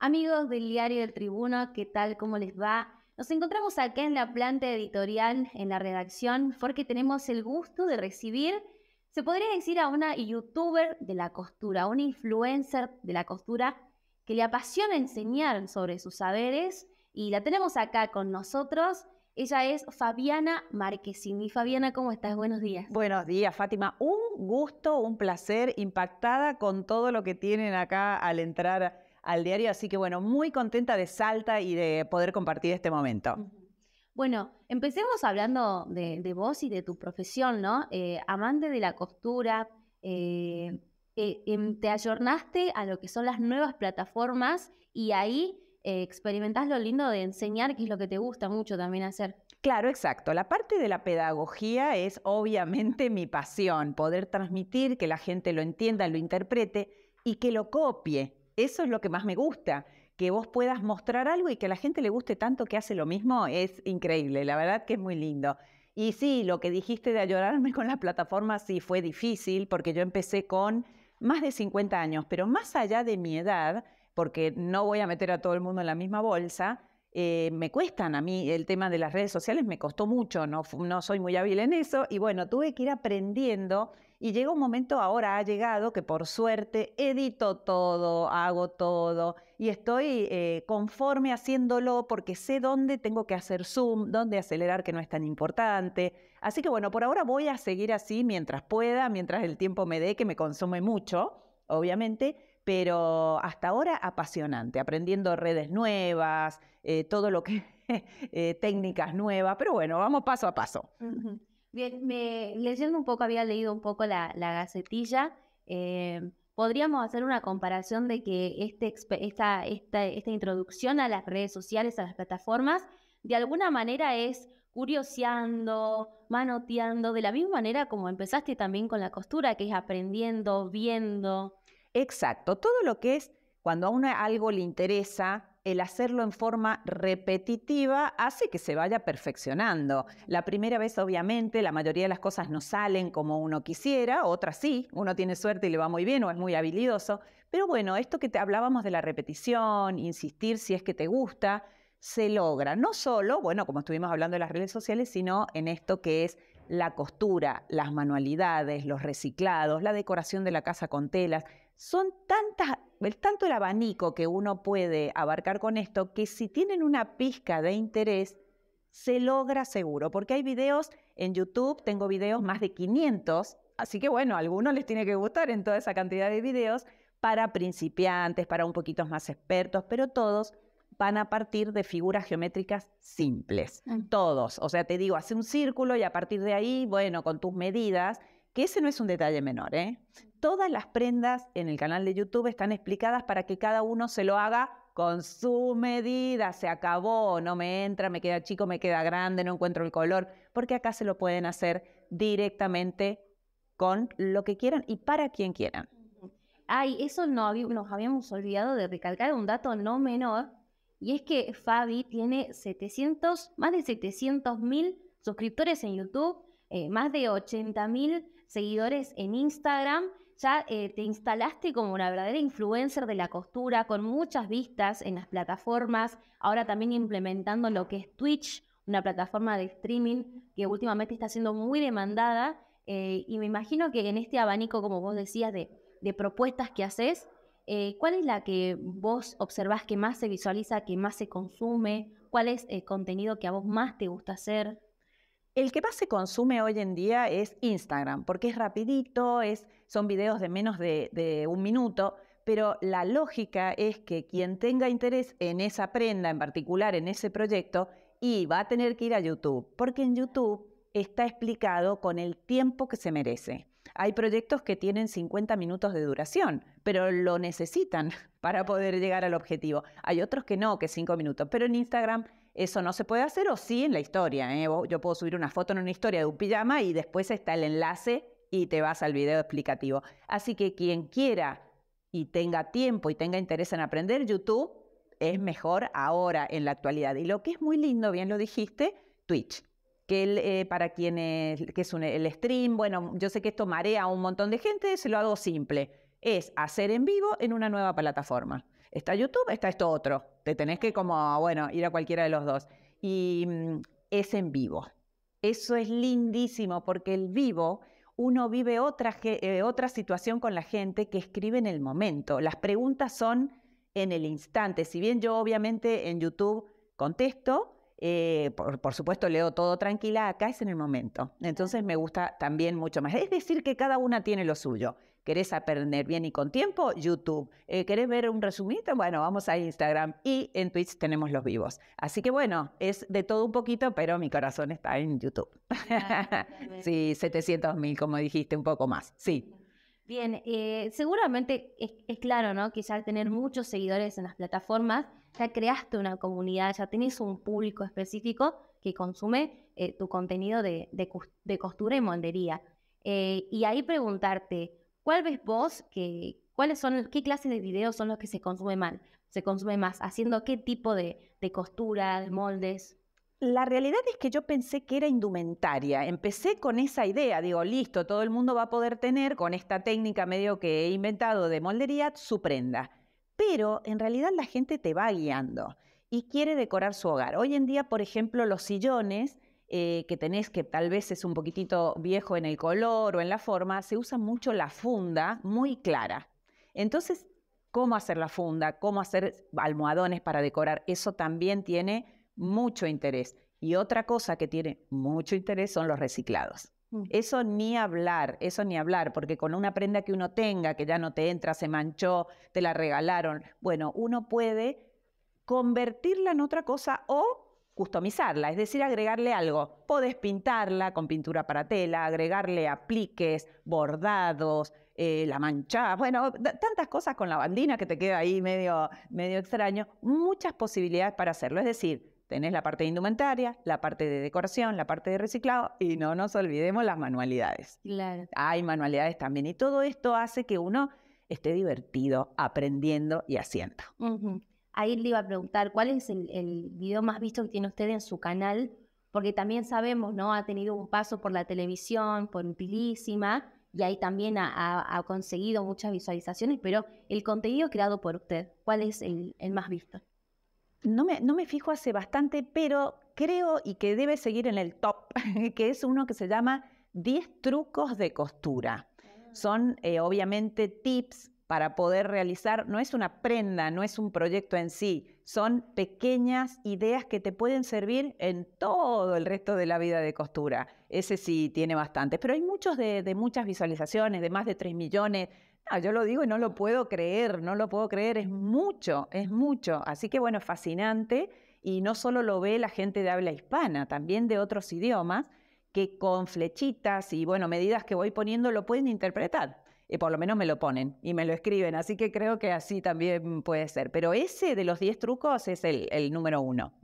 Amigos del diario del Tribuno, ¿qué tal? ¿Cómo les va? Nos encontramos acá en la planta editorial, en la redacción, porque tenemos el gusto de recibir, se podría decir, a una youtuber de la costura, una influencer de la costura, que le apasiona enseñar sobre sus saberes y la tenemos acá con nosotros. Ella es Fabiana Marquesini. Fabiana, ¿cómo estás? Buenos días. Buenos días, Fátima. Un gusto, un placer, impactada con todo lo que tienen acá al entrar al diario. Así que bueno, muy contenta de Salta y de poder compartir este momento. Bueno, empecemos hablando de, vos y de tu profesión, ¿no? Eh, amante de la costura, eh, eh, em, te ayornaste a lo que son las nuevas plataformas y ahí experimentás lo lindo de enseñar, que es lo que te gusta mucho también hacer. Claro, exacto. La parte de la pedagogía es obviamente mi pasión, poder transmitir, que la gente lo entienda, lo interprete y que lo copie, eso es lo que más me gusta, que vos puedas mostrar algo y que a la gente le guste tanto que hace lo mismo, es increíble, la verdad que es muy lindo. Y sí, lo que dijiste de ayudarme con la plataforma sí fue difícil porque yo empecé con más de 50 años, pero más allá de mi edad, porque no voy a meter a todo el mundo en la misma bolsa, eh, me cuestan a mí el tema de las redes sociales, me costó mucho, no, no soy muy hábil en eso y bueno, tuve que ir aprendiendo y llega un momento, ahora ha llegado, que por suerte edito todo, hago todo y estoy eh, conforme haciéndolo porque sé dónde tengo que hacer zoom, dónde acelerar que no es tan importante. Así que bueno, por ahora voy a seguir así mientras pueda, mientras el tiempo me dé, que me consume mucho, obviamente, pero hasta ahora apasionante, aprendiendo redes nuevas, eh, todo lo que, eh, técnicas nuevas, pero bueno, vamos paso a paso. Bien, me, leyendo un poco, había leído un poco la, gacetilla. Eh, podríamos hacer una comparación de que este, esta, esta, esta introducción a las redes sociales, a las plataformas, de alguna manera es curioseando, manoteando, de la misma manera como empezaste también con la costura, que es aprendiendo, viendo. Exacto, todo lo que es cuando a uno algo le interesa, el hacerlo en forma repetitiva hace que se vaya perfeccionando. La primera vez, obviamente, la mayoría de las cosas no salen como uno quisiera, otras sí, uno tiene suerte y le va muy bien o es muy habilidoso, pero bueno, esto que te hablábamos de la repetición, insistir si es que te gusta, se logra, no solo, bueno, como estuvimos hablando de las redes sociales, sino en esto que es la costura, las manualidades, los reciclados, la decoración de la casa con telas. Son tantas el tanto el abanico que uno puede abarcar con esto, que si tienen una pizca de interés, se logra seguro, porque hay videos en YouTube, tengo videos más de 500, así que bueno, a algunos les tiene que gustar en toda esa cantidad de videos para principiantes, para un poquito más expertos, pero todos van a partir de figuras geométricas simples. Mm. Todos. O sea, te digo, hace un círculo y a partir de ahí, bueno, con tus medidas, que ese no es un detalle menor, ¿eh? todas las prendas en el canal de YouTube están explicadas para que cada uno se lo haga con su medida. Se acabó, no me entra, me queda chico, me queda grande, no encuentro el color, porque acá se lo pueden hacer directamente con lo que quieran y para quien quieran. Ay, eso no, nos habíamos olvidado de recalcar un dato no menor, y es que Fabi tiene 700, más de 700 mil suscriptores en YouTube, eh, más de 80 mil seguidores en Instagram, ya eh, te instalaste como una verdadera influencer de la costura, con muchas vistas en las plataformas, ahora también implementando lo que es Twitch, una plataforma de streaming que últimamente está siendo muy demandada. Eh, y me imagino que en este abanico, como vos decías, de, propuestas que haces, eh, ¿cuál es la que vos observás que más se visualiza, que más se consume? ¿Cuál es el contenido que a vos más te gusta hacer? El que más se consume hoy en día es Instagram, porque es rapidito, es, son videos de menos de, de un minuto, pero la lógica es que quien tenga interés en esa prenda, en particular en ese proyecto, y va a tener que ir a YouTube, porque en YouTube está explicado con el tiempo que se merece. Hay proyectos que tienen 50 minutos de duración, pero lo necesitan para poder llegar al objetivo. Hay otros que no, que 5 minutos, pero en Instagram eso no se puede hacer o sí en la historia. ¿eh? Yo puedo subir una foto en una historia de un pijama y después está el enlace y te vas al video explicativo. Así que quien quiera y tenga tiempo y tenga interés en aprender YouTube, es mejor ahora en la actualidad. Y lo que es muy lindo, bien lo dijiste, Twitch. Que eh, para quienes, que es un, el stream, bueno, yo sé que esto marea a un montón de gente, se lo hago simple es hacer en vivo en una nueva plataforma. Está YouTube, está esto otro. Te tenés que como, bueno, ir a cualquiera de los dos. Y mm, es en vivo. Eso es lindísimo porque el vivo uno vive otra, eh, otra situación con la gente que escribe en el momento. Las preguntas son en el instante. Si bien yo obviamente en YouTube contesto, eh, por, supuesto leo todo tranquila, acá es en el momento. Entonces me gusta también mucho más. Es decir, que cada una tiene lo suyo. ¿Querés aprender bien y con tiempo? YouTube. Eh, ¿Querés ver un resumito? Bueno, vamos a Instagram. Y en Twitch tenemos los vivos. Así que bueno, es de todo un poquito, pero mi corazón está en YouTube. Ah, sí, 700 mil, como dijiste, un poco más. Sí. Bien, eh, seguramente es, claro, ¿no? Que ya al tener muchos seguidores en las plataformas, ya creaste una comunidad, ya tenés un público específico que consume eh, tu contenido de, costura y moldería. y ahí preguntarte, ¿Cuál ves vos que, son, qué clase de videos son los que se consumen mal? ¿Se consume más? ¿Haciendo qué tipo de, de costura, de moldes? La realidad es que yo pensé que era indumentaria. Empecé con esa idea, digo, listo, todo el mundo va a poder tener con esta técnica medio que he inventado de moldería su prenda. Pero en realidad la gente te va guiando y quiere decorar su hogar. Hoy en día, por ejemplo, los sillones eh, que tenés, que tal vez es un poquitito viejo en el color o en la forma, se usa mucho la funda muy clara. Entonces, cómo hacer la funda, cómo hacer almohadones para decorar, eso también tiene mucho interés. Y otra cosa que tiene mucho interés son los reciclados. Mm. Eso ni hablar, eso ni hablar, porque con una prenda que uno tenga, que ya no te entra, se manchó, te la regalaron, bueno, uno puede convertirla en otra cosa o customizarla, es decir, agregarle algo. Podés pintarla con pintura para tela, agregarle apliques, bordados, eh, la manchada, bueno, tantas cosas con la bandina que te queda ahí medio, medio extraño, muchas posibilidades para hacerlo. Es decir, tenés la parte de indumentaria, la parte de decoración, la parte de reciclado y no nos olvidemos las manualidades. Claro. Hay manualidades también y todo esto hace que uno esté divertido aprendiendo y haciendo ahí le iba a preguntar, ¿cuál es el, video más visto que tiene usted en su canal? Porque también sabemos, ¿no? Ha tenido un paso por la televisión, por utilísima y ahí también ha, conseguido muchas visualizaciones, pero el contenido creado por usted, ¿cuál es el, más visto? No me, no me fijo hace bastante, pero creo y que debe seguir en el top, que es uno que se llama 10 trucos de costura. Ah. Son eh, obviamente tips, para poder realizar, no es una prenda, no es un proyecto en sí, son pequeñas ideas que te pueden servir en todo el resto de la vida de costura. Ese sí tiene bastante, pero hay muchos de, muchas visualizaciones, de más de 3 millones. No, yo lo digo y no lo puedo creer, no lo puedo creer, es mucho, es mucho. Así que bueno, fascinante y no solo lo ve la gente de habla hispana, también de otros idiomas que con flechitas y bueno, medidas que voy poniendo lo pueden interpretar. Y por lo menos me lo ponen y me lo escriben, así que creo que así también puede ser. Pero ese de los 10 trucos es el número uno.